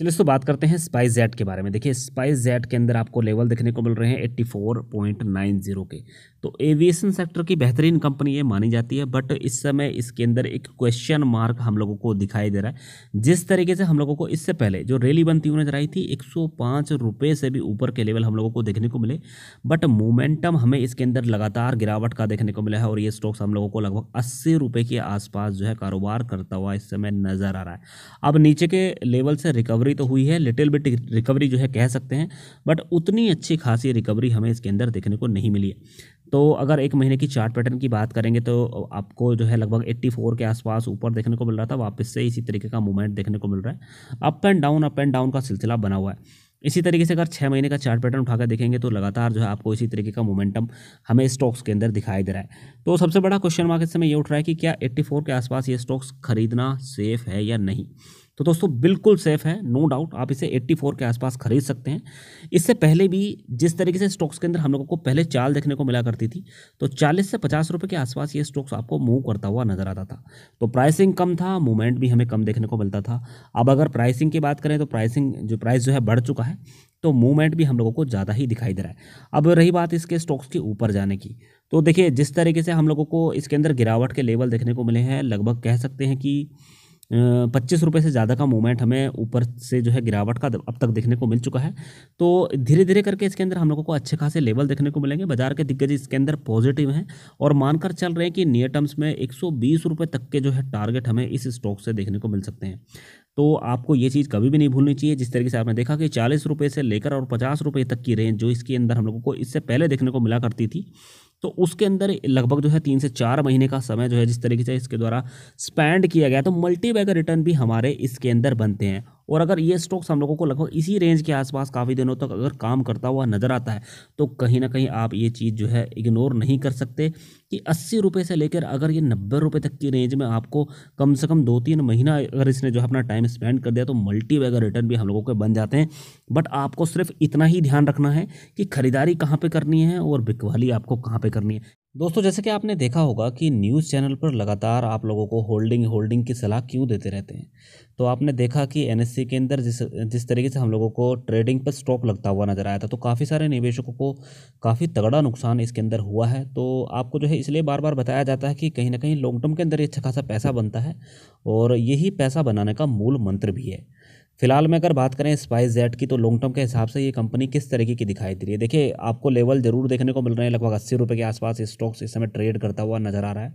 चलिए दोस्तों बात करते हैं स्पाइस जेट के बारे में देखिए स्पाइस जेट के अंदर आपको लेवल देखने को मिल रहे हैं 84.90 के तो एविएशन सेक्टर की बेहतरीन कंपनी ये मानी जाती है बट इस समय इसके अंदर एक क्वेश्चन मार्क हम लोगों को दिखाई दे रहा है जिस तरीके से हम लोगों को इससे पहले जो रैली बनती हुई नजर आई थी एक रुपए से भी ऊपर के लेवल हम लोगों को देखने को मिले बट मोमेंटम हमें इसके अंदर लगातार गिरावट का देखने को मिला है और ये स्टॉक्स हम लोगों को लगभग अस्सी के आसपास जो है कारोबार करता हुआ इस समय नज़र आ रहा है अब नीचे के लेवल से रिकवरी रिकवरी तो हुई है लिटिल बिट रिकवरी जो है कह सकते हैं बट उतनी अच्छी खासी रिकवरी हमें इसके अंदर देखने को नहीं मिली है तो अगर एक महीने की चार्ट पैटर्न की बात करेंगे तो आपको जो है लगभग 84 के आसपास ऊपर देखने को मिल रहा था वापस से इसी तरीके का मूवमेंट देखने को मिल रहा है up and down up and down का सिलसिला बना हुआ है इसी तरीके से अगर छः महीने का चार्ट पैटर्न उठाकर देखेंगे तो लगातार जो है आपको इसी तरीके का मोमेंटम हमें स्टॉक्स के अंदर दिखाई दे रहा है तो सबसे बड़ा क्वेश्चन मार्क इस समय ये उठ रहा है कि क्या 84 के आसपास ये स्टॉक्स खरीदना सेफ है या नहीं तो दोस्तों बिल्कुल सेफ है नो no डाउट आप इसे 84 के आसपास खरीद सकते हैं इससे पहले भी जिस तरीके से स्टॉक्स के अंदर हम लोगों को पहले चाल देखने को मिला करती थी तो 40 से 50 रुपए के आसपास ये स्टॉक्स आपको मूव करता हुआ नजर आता था तो प्राइसिंग कम था मूवमेंट भी हमें कम देखने को मिलता था अब अगर प्राइसिंग की बात करें तो प्राइसिंग जो प्राइस जो है बढ़ चुका है तो मूवमेंट भी हम लोगों को ज़्यादा ही दिखाई दे रहा है अब रही बात इसके स्टॉक्स के ऊपर जाने की तो देखिए जिस तरीके से हम लोगों को इसके अंदर गिरावट के लेवल देखने को मिले हैं लगभग कह सकते हैं कि पच्चीस रुपये से ज़्यादा का मूवमेंट हमें ऊपर से जो है गिरावट का अब तक देखने को मिल चुका है तो धीरे धीरे करके इसके अंदर हम लोगों को अच्छे खासे लेवल देखने को मिलेंगे बाजार के दिग्गज इसके अंदर पॉजिटिव हैं और मानकर चल रहे हैं कि नियर टर्म्स में एक सौ तक के जो है टारगेट हमें इस स्टॉक से देखने को मिल सकते हैं तो आपको ये चीज़ कभी भी नहीं भूलनी चाहिए जिस तरीके से आपने देखा कि चालीस रुपये से लेकर और पचास रुपये तक की रेंज जो इसके अंदर हम लोगों को इससे पहले देखने को मिला करती थी तो उसके अंदर लगभग जो है तीन से चार महीने का समय जो है जिस तरीके से इसके द्वारा स्पेंड किया गया तो मल्टीबैगर रिटर्न भी हमारे इसके अंदर बनते हैं और अगर ये स्टॉक्स हम लोगों को लगभग इसी रेंज के आसपास काफ़ी दिनों तक अगर काम करता हुआ नज़र आता है तो कहीं ना कहीं आप ये चीज़ जो है इग्नोर नहीं कर सकते कि अस्सी रुपये से लेकर अगर ये नब्बे रुपये तक की रेंज में आपको कम से कम दो तीन महीना अगर इसने जो है अपना टाइम स्पेंड कर दिया तो मल्टी वेगर रिटर्न भी हम लोगों के बन जाते हैं बट आपको सिर्फ इतना ही ध्यान रखना है कि ख़रीदारी कहाँ पर करनी है और बिकवाली आपको कहाँ पर करनी है दोस्तों जैसे कि आपने देखा होगा कि न्यूज़ चैनल पर लगातार आप लोगों को होल्डिंग होल्डिंग की सलाह क्यों देते रहते हैं तो आपने देखा कि एन के अंदर जिस जिस तरीके से हम लोगों को ट्रेडिंग पर स्टॉप लगता हुआ नज़र आया था तो काफ़ी सारे निवेशकों को काफ़ी तगड़ा नुकसान इसके अंदर हुआ है तो आपको जो है इसलिए बार बार बताया जाता है कि कहीं ना कहीं लॉन्ग टर्म के अंदर ये अच्छा खासा पैसा बनता है और यही पैसा बनाने का मूल मंत्र भी है फिलहाल में अगर बात करें स्पाइस जेट की तो लॉन्ग टर्म के हिसाब से ये कंपनी किस तरीके की दिखाई दे रही है देखिए आपको लेवल ज़रूर देखने को मिल रहे हैं लगभग अस्सी रुपये के आसपास स्टॉक्स इस समय ट्रेड करता हुआ नजर आ रहा है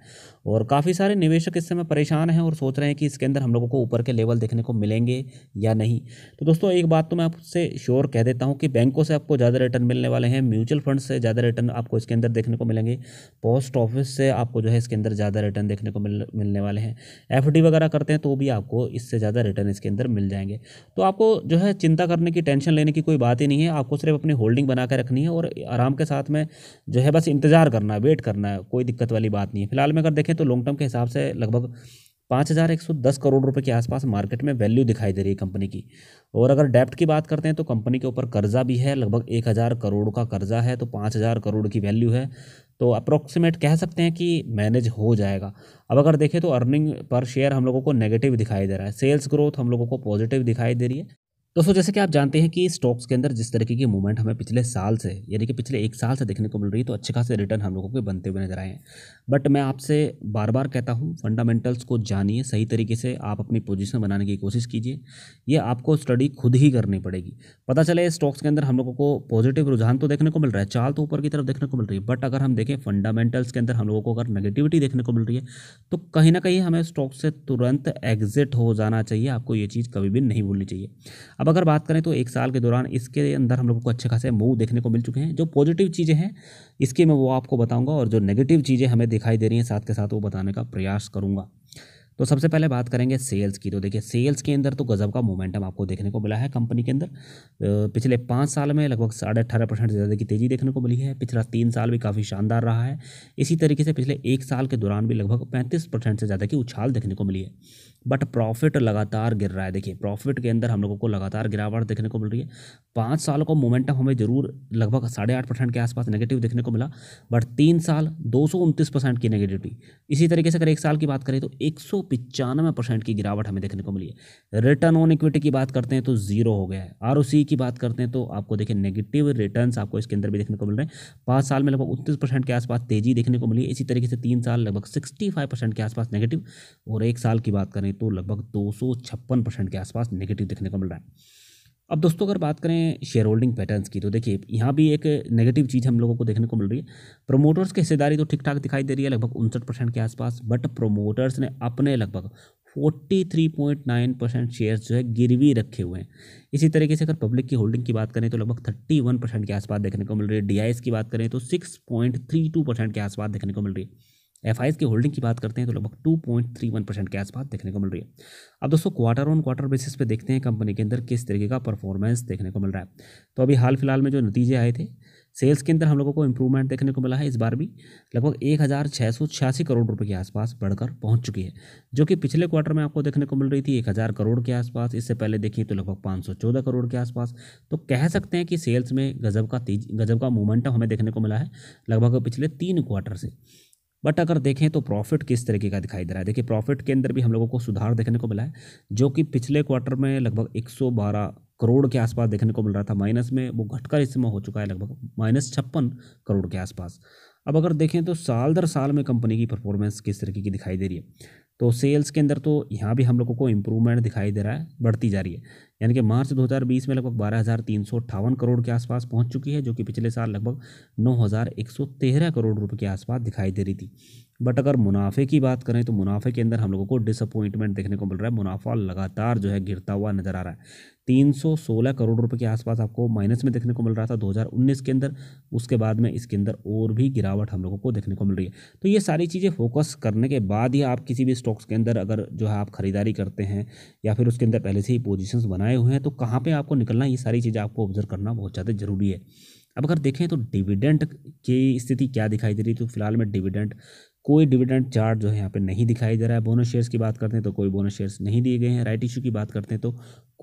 और काफ़ी सारे निवेशक इस समय परेशान हैं और सोच रहे हैं कि इसके अंदर हम लोगों को ऊपर के लेवल देखने को मिलेंगे या नहीं तो दोस्तों एक बात तो मैं आपसे श्योर कह देता हूँ कि बैंकों से आपको ज़्यादा रिटर्न मिलने वाले हैं म्यूचुअल फंड से ज़्यादा रिटर्न आपको इसके अंदर देखने को मिलेंगे पोस्ट ऑफिस से आपको जो है इसके अंदर ज़्यादा रिटर्न देखने को मिलने वाले हैं एफ वगैरह करते हैं तो भी आपको इससे ज़्यादा रिटर्न इसके अंदर मिल जाएंगे तो आपको जो है चिंता करने की टेंशन लेने की कोई बात ही नहीं है आपको सिर्फ अपनी होल्डिंग बना कर रखनी है और आराम के साथ में जो है बस इंतज़ार करना है वेट करना है कोई दिक्कत वाली बात नहीं है फिलहाल में अगर देखें तो लॉन्ग टर्म के हिसाब से लगभग पाँच हज़ार एक सौ दस करोड़ रुपए के आसपास मार्केट में वैल्यू दिखाई दे रही है कंपनी की और अगर डेप्ट की बात करते हैं तो कंपनी के ऊपर कर्जा भी है लगभग एक हज़ार करोड़ का कर्जा है तो पाँच हज़ार करोड़ की वैल्यू है तो अप्रोक्सीमेट कह सकते हैं कि मैनेज हो जाएगा अब अगर देखें तो अर्निंग पर शेयर हम लोगों को नेगेटिव दिखाई दे रहा है सेल्स ग्रोथ हम लोगों को पॉजिटिव दिखाई दे रही है दोस्तों जैसे कि आप जानते हैं कि स्टॉक्स के अंदर जिस तरीके की मूवमेंट हमें पिछले साल से यानी कि पिछले एक साल से देखने को मिल रही है तो अच्छे खासे रिटर्न हम लोगों के बनते हुए नजर आए हैं बट मैं आपसे बार बार कहता हूँ फंडामेंटल्स को जानिए सही तरीके से आप अपनी पोजीशन बनाने की कोशिश कीजिए ये आपको स्टडी खुद ही करनी पड़ेगी पता चले स्टॉक्स के अंदर हम लोगों को पॉजिटिव रुझान तो देखने को मिल रहा है चाल तो ऊपर की तरफ देखने को मिल रही है बट अगर हम देखें फंडामेंटल्स के अंदर हम लोगों को अगर नेगेटिविटी देखने को मिल रही है तो कहीं ना कहीं हमें स्टॉक से तुरंत एग्जिट हो जाना चाहिए आपको ये चीज़ कभी भी नहीं भूलनी चाहिए अब अगर बात करें तो एक साल के दौरान इसके अंदर हम लोग को अच्छे खासे मूव देखने को मिल चुके हैं जो पॉजिटिव चीज़ें हैं इसकी मैं वो आपको बताऊँगा और जो नेगेटिव चीज़ें हमें दिखाई दे रही हैं साथ के साथ वो बताने का प्रयास करूँगा तो सबसे पहले बात करेंगे सेल्स की तो देखिए सेल्स के अंदर तो गज़ब का मोमेंटम आपको देखने को मिला है कंपनी के अंदर पिछले पाँच साल में लगभग साढ़े अठारह परसेंट से ज़्यादा की तेज़ी देखने को मिली है पिछला तीन साल भी काफ़ी शानदार रहा है इसी तरीके से पिछले एक साल के दौरान भी लगभग पैंतीस परसेंट से ज़्यादा की उछाल देखने को मिली है बट प्रॉफिट लगातार गिर रहा है देखिए प्रॉफिट के अंदर हम लोगों को लगातार गिरावट देखने को मिल रही है पाँच साल को मोमेंटम हमें जरूर लगभग साढ़े आठ परसेंट के आसपास नेगेटिव देखने को मिला बट तीन साल दो सौ उनतीस परसेंट की नेगेटिविटी इसी तरीके से अगर एक साल की बात करें तो एक सौ पिचानवे परसेंट की गिरावट हमें देखने को मिली है रिटर्न ऑन इक्विटी की बात करते हैं तो जीरो हो गया है आर की बात करते हैं तो आपको देखिए नेगेटिव रिटर्न आपको इसके अंदर भी देखने को मिल रहे हैं पाँच साल में लगभग उनतीस परसेंट के आसपास तेजी देखने को मिली इसी तरीके से तीन साल लगभग सिक्सटी फाइव परसेंट के आसपास नेगेटिव और एक साल की बात करें तो लगभग दो सौ छप्पन परसेंट के आसपास नेगेटिव देखने को मिल रहा है अब दोस्तों अगर बात करें शेयर होल्डिंग पैटर्न्स की तो देखिए यहाँ भी एक नेगेटिव चीज़ हम लोगों को देखने को मिल रही है प्रोमोटर्स की हिस्सेदारी तो ठीक ठाक दिखाई दे रही है लगभग उनसठ परसेंट के आसपास बट प्रोमोटर्स ने अपने लगभग 43.9 परसेंट शेयर्स जो है गिरवी रखे हुए हैं इसी तरीके से अगर पब्लिक की होल्डिंग की बात करें तो लगभग 31 परसेंट के आसपास देखने को मिल रही है डी की बात करें तो 6.32 परसेंट के आसपास देखने को मिल रही है एफ की होल्डिंग की बात करते हैं तो लगभग two point three one percent के आसपास देखने को मिल रही है अब दोस्तों क्वार्टर ऑन क्वार्टर बेसिस पे देखते हैं कंपनी के अंदर किस तरीके का परफॉर्मेंस देखने को मिल रहा है तो अभी हाल फिलहाल में जो नतीजे आए थे सेल्स के अंदर हम लोगों को इंप्रूवमेंट देखने को मिला है इस बार भी लगभग एक हज़ार छः सौ छियासी करोड़ रुपए के आसपास बढ़कर पहुंच चुकी है जो कि पिछले क्वार्टर में आपको देखने को मिल रही थी एक हज़ार करोड़ के आसपास इससे पहले देखिए तो लगभग पाँच सौ चौदह करोड़ के आसपास तो कह सकते हैं कि सेल्स में गजब का तेज गजब का मोमेंटम हमें देखने को मिला है लगभग पिछले तीन क्वार्टर से बट अगर देखें तो प्रॉफिट किस तरीके का दिखाई दे रहा है देखिए प्रॉफिट के अंदर भी हम लोगों को सुधार देखने को मिला है जो कि पिछले क्वार्टर में लगभग 112 करोड़ के आसपास देखने को मिल रहा था माइनस में वो घटकर इस समय हो चुका है लगभग माइनस छप्पन करोड़ के आसपास अब अगर देखें तो साल दर साल में कंपनी की परफॉर्मेंस किस तरीके की दिखाई दे रही है तो सेल्स के अंदर तो यहाँ भी हम लोगों को इम्प्रूवमेंट दिखाई दे रहा है बढ़ती जा रही है यानी कि मार्च 2020 में लगभग बारह हज़ार तीन सौ अट्ठावन करोड़ के आसपास पहुंच चुकी है जो कि पिछले साल लगभग नौ हज़ार एक सौ तेरह करोड़ रुपए के आसपास दिखाई दे रही थी बट अगर मुनाफे की बात करें तो मुनाफे के अंदर हम लोगों को डिसअपॉइंटमेंट देखने को मिल रहा है मुनाफा लगातार जो है गिरता हुआ नज़र आ रहा है 316 करोड़ रुपए के आसपास आपको माइनस में देखने को मिल रहा था 2019 के अंदर उसके बाद में इसके अंदर और भी गिरावट हम लोगों को देखने को मिल रही है तो ये सारी चीज़ें फोकस करने के बाद ही आप किसी भी स्टॉक्स के अंदर अगर जो है आप खरीदारी करते हैं या फिर उसके अंदर पहले से ही पोजिशन बना बनाए हुए हैं तो कहाँ पे आपको निकलना ये सारी चीज़ें आपको ऑब्जर्व करना बहुत ज़्यादा ज़रूरी है अब अगर देखें तो डिविडेंट की स्थिति क्या दिखाई दे रही है तो फिलहाल में डिविडेंट कोई डिविडेंट चार्ट जो है यहाँ पे नहीं दिखाई दे रहा है बोनस शेयर्स की बात करते हैं तो कोई बोनस शेयर्स नहीं दिए गए हैं राइट इशू की बात करते हैं तो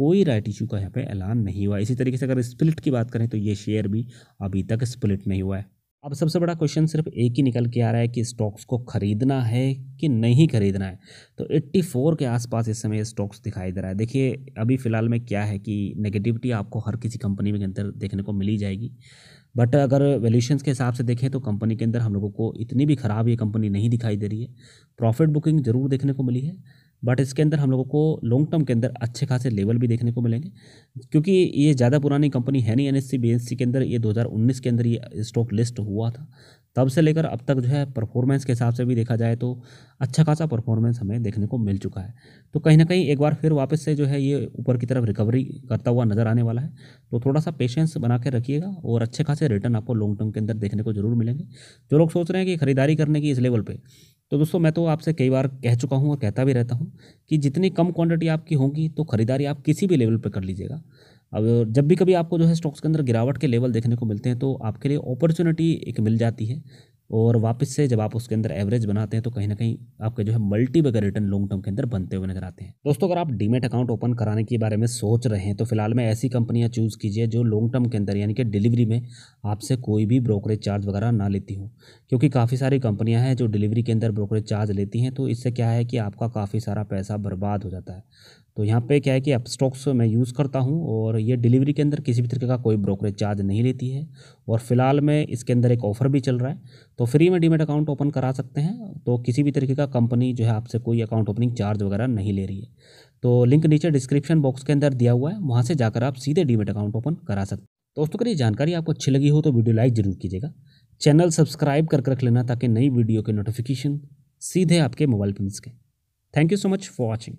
कोई राइट इशू का यहाँ पे ऐलान नहीं हुआ इसी तरीके से अगर स्प्लिट की बात करें तो ये शेयर भी अभी तक स्प्लिट नहीं हुआ है अब सबसे बड़ा क्वेश्चन सिर्फ एक ही निकल के आ रहा है कि स्टॉक्स को खरीदना है कि नहीं खरीदना है तो 84 के आसपास इस समय स्टॉक्स दिखाई दे रहा है देखिए अभी फ़िलहाल में क्या है कि नेगेटिविटी आपको हर किसी कंपनी के अंदर देखने को मिली जाएगी बट अगर वैल्यूशन के हिसाब से देखें तो कंपनी के अंदर हम लोगों को इतनी भी ख़राब ये कंपनी नहीं दिखाई दे रही है प्रॉफिट बुकिंग ज़रूर देखने को मिली है बट इसके अंदर हम लोगों को लॉन्ग टर्म के अंदर अच्छे खासे लेवल भी देखने को मिलेंगे क्योंकि ये ज़्यादा पुरानी कंपनी है नहीं एन एस के अंदर ये 2019 के अंदर ये स्टॉक लिस्ट हुआ था तब से लेकर अब तक जो है परफॉर्मेंस के हिसाब से भी देखा जाए तो अच्छा खासा परफॉर्मेंस हमें देखने को मिल चुका है तो कहीं ना कहीं एक बार फिर वापस से जो है ये ऊपर की तरफ रिकवरी करता हुआ नज़र आने वाला है तो थोड़ा सा पेशेंस बना के रखिएगा और अच्छे खासे रिटर्न आपको लॉन्ग टर्म के अंदर देखने को जरूर मिलेंगे जो लोग सोच रहे हैं कि खरीदारी करने की इस लेवल पर तो दोस्तों मैं तो आपसे कई बार कह चुका हूँ और कहता भी रहता हूँ कि जितनी कम क्वांटिटी आपकी होगी तो ख़रीदारी आप किसी भी लेवल पर कर लीजिएगा अब जब भी कभी आपको जो है स्टॉक्स के अंदर गिरावट के लेवल देखने को मिलते हैं तो आपके लिए अपॉर्चुनिटी एक मिल जाती है और वापस से जब आप उसके अंदर एवरेज बनाते हैं तो कहीं ना कहीं आपके जो है मल्टी बगर रिटर्न लॉन्ग टर्म के अंदर बनते हुए नजर आते हैं दोस्तों अगर आप डीमेट अकाउंट ओपन कराने के बारे में सोच रहे हैं तो फिलहाल में ऐसी कंपनियां चूज़ कीजिए जो लॉन्ग टर्म के अंदर यानी कि डिलीवरी में आपसे कोई भी ब्रोकरेज चार्ज वगैरह ना लेती हो क्योंकि काफ़ी सारी कंपनियाँ हैं जो डिलीवरी के अंदर ब्रोकरेज चार्ज लेती हैं तो इससे क्या है कि आपका काफ़ी सारा पैसा बर्बाद हो जाता है तो यहाँ पे क्या है कि अपस्टॉक्स मैं यूज़ करता हूँ और ये डिलीवरी के अंदर किसी भी तरीके का कोई ब्रोकरेज चार्ज नहीं लेती है और फिलहाल में इसके अंदर एक ऑफ़र भी चल रहा है तो फ्री में डीमेट अकाउंट ओपन करा सकते हैं तो किसी भी तरीके का कंपनी जो है आपसे कोई अकाउंट ओपनिंग चार्ज वगैरह नहीं ले रही है तो लिंक नीचे डिस्क्रिप्शन बॉक्स के अंदर दिया हुआ है वहाँ से जाकर आप सीधे डीमेट अकाउंट ओपन करा सकते हैं तो दोस्तों अगर ये जानकारी आपको अच्छी लगी हो तो वीडियो लाइक ज़रूर कीजिएगा चैनल सब्सक्राइब कर रख लेना ताकि नई वीडियो के नोटिफिकेशन सीधे आपके मोबाइल पर मिल सके thank you so much for watching